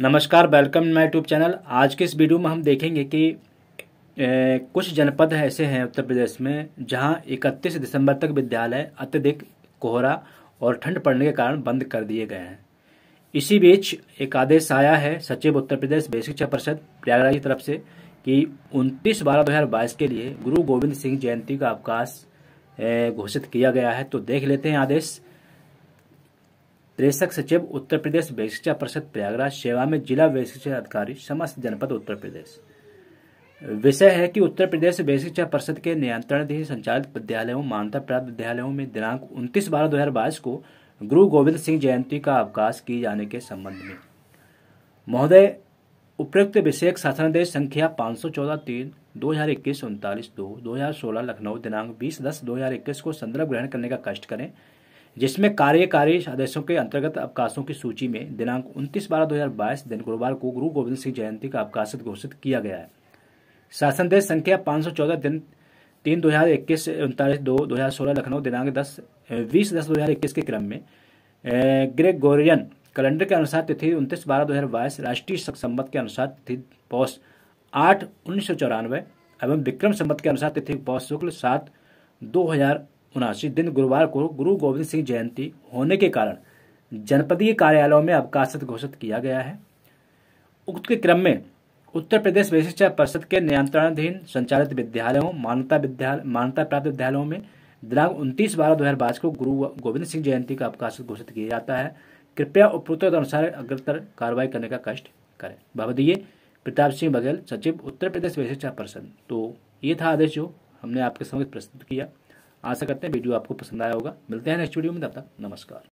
नमस्कार welcome my YouTube channel आज के इस वीडियो में हम देखेंगे कि ए, कुछ जनपद ऐसे हैं उत्तर प्रदेश में जहां 31 दिसंबर तक विद्यालय अत्यधिक कोहरा और ठंड पड़ने के कारण बंद कर दिए गए हैं इसी बीच एक आदेश आया है सचिव उत्तर प्रदेश बेसिक शिक्षा परिषद प्रयागराज की तरफ से कि 29 बारह दो के लिए गुरु गोविंद सिंह जयंती का अवकाश घोषित किया गया है तो देख लेते हैं आदेश प्रेषक सचिव उत्तर प्रदेश वैश्य परिषद प्रयागराज सेवा में जिला वैश्य अधिकारी समस्त जनपद उत्तर प्रदेश विषय है कि उत्तर प्रदेश वैश्य परिषद के नियंत्रणाधीन संचालित विद्यालयों मान्यता प्राप्त विद्यालयों में दिनांक उन्तीस बारह दो को गुरु गोविंद सिंह जयंती का अवकाश किए जाने के संबंध में महोदय उपयुक्त विषयक शासनादेश संख्या पाँच सौ चौदह तीन दो हजार इक्कीस उनतालीस दो दो हजार सोलह लखनऊ दिनांक बीस दस दो हजार इक्कीस को संदर्भ ग्रहण करने का कष्ट करें जिसमें कार्यकारी आदेशों के अंतर्गत अवकाशों की सूची में दिनांक 29 बारह 2022 दिन गुरुवार को गुरु गोविंद सिंह जयंती का अवकाश घोषित किया गया है देश संख्या 514 दिन तीन दो हजार इक्कीस उनतालीस दो दो हजार सोलह लखनऊ दिनांक दस बीस दस दो हजार इक्कीस के क्रम में ग्रेगोरियन कैलेंडर के अनुसार तिथि उनतीस बारह दो हजार बाईस राष्ट्रीय संबत के अनुसार तिथि पौष आठ उन्नीस सौ चौरानवे एवं विक्रम संबत के अनुसार तिथि पौष शुक्ल सात दो हजार उनासी दिन गुरुवार को गुरु गोविंद सिंह जयंती होने के कारण जनपदीय कार्यालयों में अवकाशित घोषित किया गया है उक्त के क्रम में उत्तर प्रदेश विशिष्ट परिषद के नियंत्रणाधीन संचालित विद्यालयों मान्यता विद्यालय मान्यता प्राप्त विद्यालयों में दिनांक उनतीस बारह दो हज़ार बाईस को गुरु गोविंद सिंह जयंती का अवकाश घोषित किया जाता है कृपया उपरोक्त अनुसार अग्रतर कार्रवाई करने का कष्ट करें भवदीय प्रताप सिंह बघेल सचिव उत्तर प्रदेश विशिष्ट परिषद तो ये था आदेश जो हमने आपके समक्ष प्रस्तुत किया आशा करते हैं वीडियो आपको पसंद आया होगा मिलते हैं नेक्स्ट वीडियो में तब तक नमस्कार